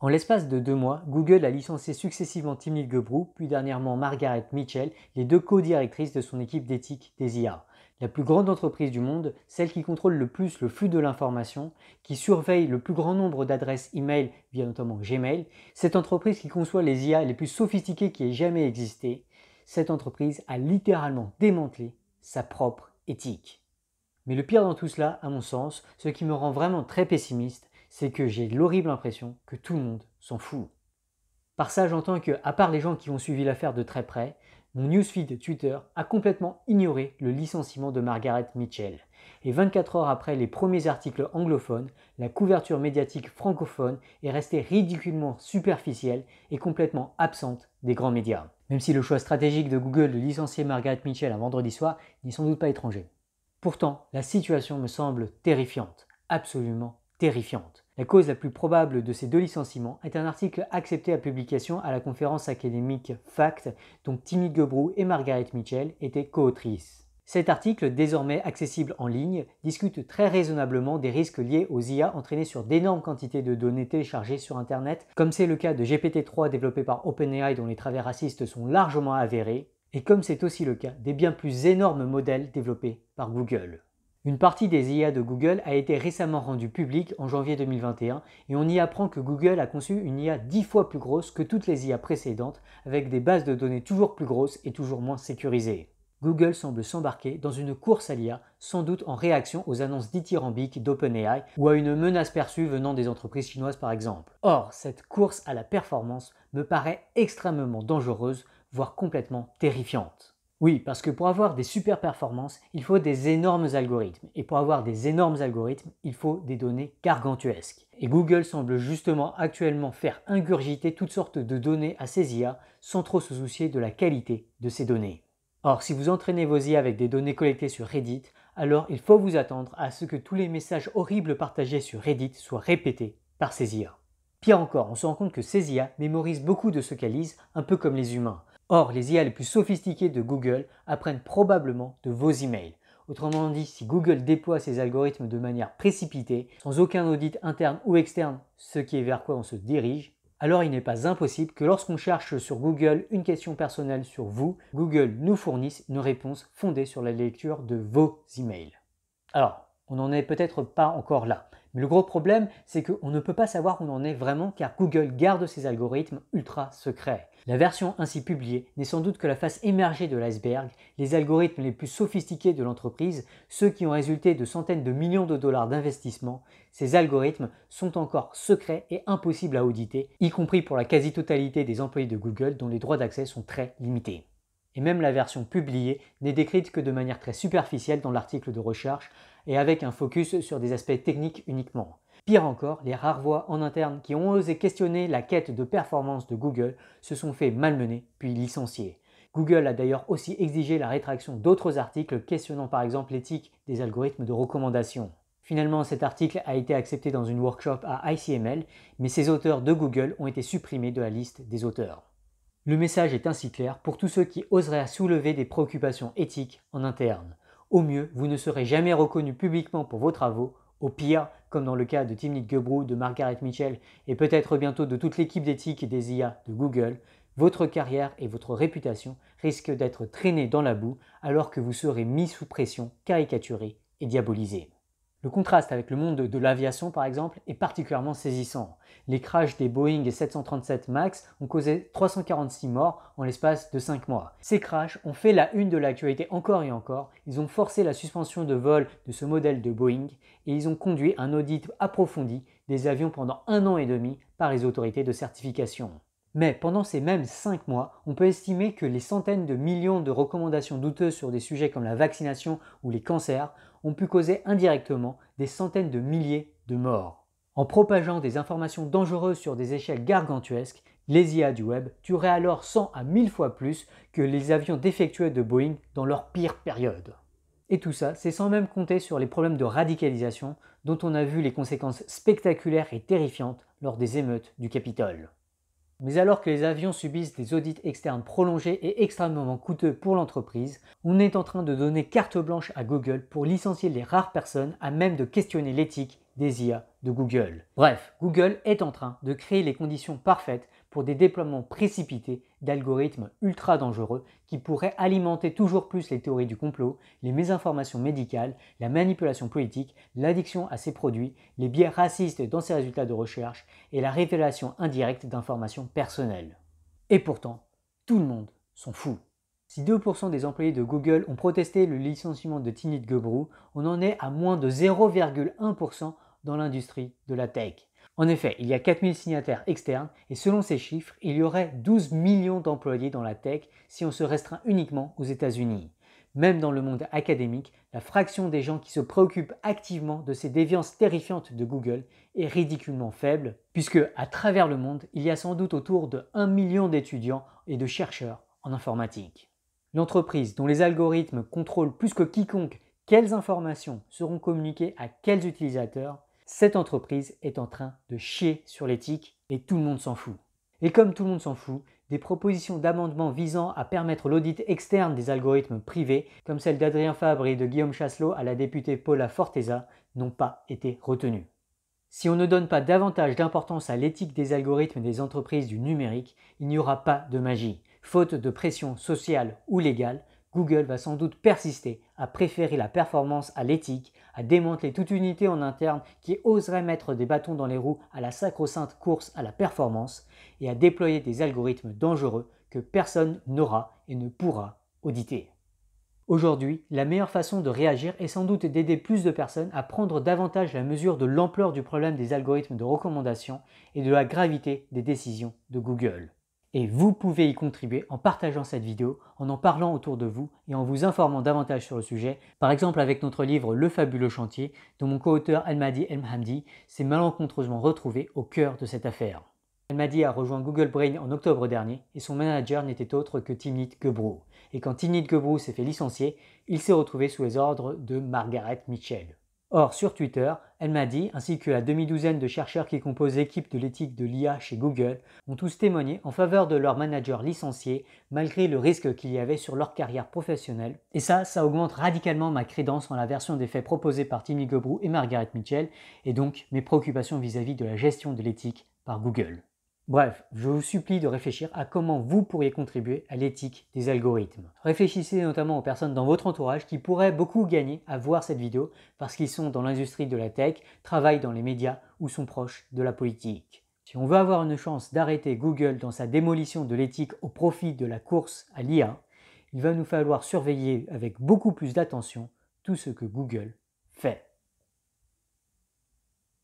En l'espace de deux mois, Google a licencié successivement Timmy Gebrou, puis dernièrement Margaret Mitchell, les deux co-directrices de son équipe d'éthique des IA. La plus grande entreprise du monde, celle qui contrôle le plus le flux de l'information, qui surveille le plus grand nombre d'adresses email via notamment Gmail, cette entreprise qui conçoit les IA les plus sophistiquées qui aient jamais existé, cette entreprise a littéralement démantelé sa propre éthique. Mais le pire dans tout cela, à mon sens, ce qui me rend vraiment très pessimiste, c'est que j'ai l'horrible impression que tout le monde s'en fout. Par ça, j'entends que, à part les gens qui ont suivi l'affaire de très près, mon newsfeed Twitter a complètement ignoré le licenciement de Margaret Mitchell. Et 24 heures après les premiers articles anglophones, la couverture médiatique francophone est restée ridiculement superficielle et complètement absente des grands médias. Même si le choix stratégique de Google de licencier Margaret Mitchell un vendredi soir n'est sans doute pas étranger. Pourtant, la situation me semble terrifiante, absolument terrifiante. La cause la plus probable de ces deux licenciements est un article accepté à publication à la conférence académique FACT dont Timmy Gebroux et Margaret Mitchell étaient co Cet article, désormais accessible en ligne, discute très raisonnablement des risques liés aux IA entraînés sur d'énormes quantités de données téléchargées sur Internet, comme c'est le cas de GPT-3 développé par OpenAI dont les travers racistes sont largement avérés, et comme c'est aussi le cas des bien plus énormes modèles développés par Google. Une partie des IA de Google a été récemment rendue publique en janvier 2021 et on y apprend que Google a conçu une IA dix fois plus grosse que toutes les IA précédentes avec des bases de données toujours plus grosses et toujours moins sécurisées. Google semble s'embarquer dans une course à l'IA, sans doute en réaction aux annonces dithyrambiques d'OpenAI ou à une menace perçue venant des entreprises chinoises par exemple. Or, cette course à la performance me paraît extrêmement dangereuse, voire complètement terrifiante. Oui, parce que pour avoir des super performances, il faut des énormes algorithmes. Et pour avoir des énormes algorithmes, il faut des données gargantuesques. Et Google semble justement actuellement faire ingurgiter toutes sortes de données à ses IA sans trop se soucier de la qualité de ces données. Or, si vous entraînez vos IA avec des données collectées sur Reddit, alors il faut vous attendre à ce que tous les messages horribles partagés sur Reddit soient répétés par ces IA. Pire encore, on se rend compte que ces IA mémorisent beaucoup de ce qu'elles lisent, un peu comme les humains. Or, les IA les plus sophistiquées de Google apprennent probablement de vos emails. Autrement dit, si Google déploie ses algorithmes de manière précipitée, sans aucun audit interne ou externe, ce qui est vers quoi on se dirige, alors il n'est pas impossible que lorsqu'on cherche sur Google une question personnelle sur vous, Google nous fournisse une réponse fondée sur la lecture de vos emails. Alors, on n'en est peut-être pas encore là, mais le gros problème, c'est qu'on ne peut pas savoir où on en est vraiment car Google garde ses algorithmes ultra secrets. La version ainsi publiée n'est sans doute que la face émergée de l'iceberg, les algorithmes les plus sophistiqués de l'entreprise, ceux qui ont résulté de centaines de millions de dollars d'investissement, ces algorithmes sont encore secrets et impossibles à auditer, y compris pour la quasi-totalité des employés de Google dont les droits d'accès sont très limités et même la version publiée n'est décrite que de manière très superficielle dans l'article de recherche et avec un focus sur des aspects techniques uniquement. Pire encore, les rares voix en interne qui ont osé questionner la quête de performance de Google se sont fait malmener puis licencier. Google a d'ailleurs aussi exigé la rétraction d'autres articles questionnant par exemple l'éthique des algorithmes de recommandation. Finalement, cet article a été accepté dans une workshop à ICML, mais ses auteurs de Google ont été supprimés de la liste des auteurs. Le message est ainsi clair pour tous ceux qui oseraient soulever des préoccupations éthiques en interne. Au mieux, vous ne serez jamais reconnu publiquement pour vos travaux, au pire, comme dans le cas de Timnit Gebru, de Margaret Mitchell et peut-être bientôt de toute l'équipe d'éthique et des IA de Google, votre carrière et votre réputation risquent d'être traînées dans la boue alors que vous serez mis sous pression, caricaturé et diabolisé. Le contraste avec le monde de, l'aviation, par exemple, est particulièrement saisissant. Les crashs des Boeing 737 MAX ont causé 346 morts en l'espace de 5 mois. Ces crashs ont fait la une de l'actualité encore et encore, ils ont forcé la suspension de vol de ce modèle de Boeing et ils ont conduit un audit approfondi des avions pendant un an et demi par les autorités de certification. Mais pendant ces mêmes 5 mois, on peut estimer que les centaines de millions de recommandations douteuses sur des sujets comme la vaccination ou les cancers ont pu causer indirectement des centaines de milliers de morts. En propageant des informations dangereuses sur des échelles gargantuesques, les IA du web tueraient alors 100 à 1000 fois plus que les avions défectueux de Boeing dans leur pire période. Et tout ça, c'est sans même compter sur les problèmes de radicalisation dont on a vu les conséquences spectaculaires et terrifiantes lors des émeutes du Capitole. Mais alors que les avions subissent des audits externes prolongés et extrêmement coûteux pour l'entreprise, on est en train de donner carte blanche à Google pour licencier les rares personnes à même de questionner l'éthique des IA de Google. Bref, Google est en train de créer les conditions parfaites pour des déploiements précipités d'algorithmes ultra dangereux qui pourraient alimenter toujours plus les théories du complot, les mésinformations médicales, la manipulation politique, l'addiction à ces produits, les biais racistes dans ces résultats de recherche et la révélation indirecte d'informations personnelles. Et pourtant, tout le monde s'en fout. Si 2% des employés de Google ont protesté le licenciement de Tinit Gebru, on en est à moins de 0,1% dans l'industrie de la tech. En effet, il y a 4000 signataires externes et selon ces chiffres, il y aurait 12 millions d'employés dans la tech si on se restreint uniquement aux États-Unis. Même dans le monde académique, la fraction des gens qui se préoccupent activement de ces déviances terrifiantes de Google est ridiculement faible, puisque à travers le monde, il y a sans doute autour de 1 million d'étudiants et de chercheurs en informatique. L'entreprise dont les algorithmes contrôlent plus que quiconque quelles informations seront communiquées à quels utilisateurs cette entreprise est en train de chier sur l'éthique et tout le monde s'en fout. Et comme tout le monde s'en fout, des propositions d'amendements visant à permettre l'audit externe des algorithmes privés, comme celle d'Adrien Fabre et de Guillaume Chasselot à la députée Paula Forteza, n'ont pas été retenues. Si on ne donne pas davantage d'importance à l'éthique des algorithmes des entreprises du numérique, il n'y aura pas de magie. Faute de pression sociale ou légale, Google va sans doute persister à préférer la performance à l'éthique, à démanteler toute unité en interne qui oserait mettre des bâtons dans les roues à la sacro-sainte course à la performance et à déployer des algorithmes dangereux que personne n'aura et ne pourra auditer. Aujourd'hui, la meilleure façon de réagir est sans doute d'aider plus de personnes à prendre davantage la mesure de l'ampleur du problème des algorithmes de recommandation et de la gravité des décisions de Google. Et vous pouvez y contribuer en partageant cette vidéo, en en parlant autour de vous et en vous informant davantage sur le sujet, par exemple avec notre livre Le fabuleux chantier, dont mon co-auteur Almadi Elmhamdi s'est malencontreusement retrouvé au cœur de cette affaire. Almadi a rejoint Google Brain en octobre dernier et son manager n'était autre que Timnit Gebru. Et quand Timnit Gebru s'est fait licencier, il s'est retrouvé sous les ordres de Margaret Mitchell. Or, sur Twitter, elle m'a dit, ainsi que la demi-douzaine de chercheurs qui composent l'équipe de l'éthique de l'IA chez Google, ont tous témoigné en faveur de leur manager licencié malgré le risque qu'il y avait sur leur carrière professionnelle. Et ça, ça augmente radicalement ma crédence en la version des faits proposée par Timmy Gobrou et Margaret Mitchell, et donc mes préoccupations vis à -vis de la gestion de l'éthique par Google. Bref, je vous supplie de réfléchir à comment vous pourriez contribuer à l'éthique des algorithmes. Réfléchissez notamment aux personnes dans votre entourage qui pourraient beaucoup gagner à voir cette vidéo parce qu'ils sont dans l'industrie de la tech, travaillent dans les médias ou sont proches de la politique. Si on veut avoir une chance d'arrêter Google dans sa démolition de l'éthique au profit de la course à l'IA, il va nous falloir surveiller avec beaucoup plus d'attention tout ce que Google fait.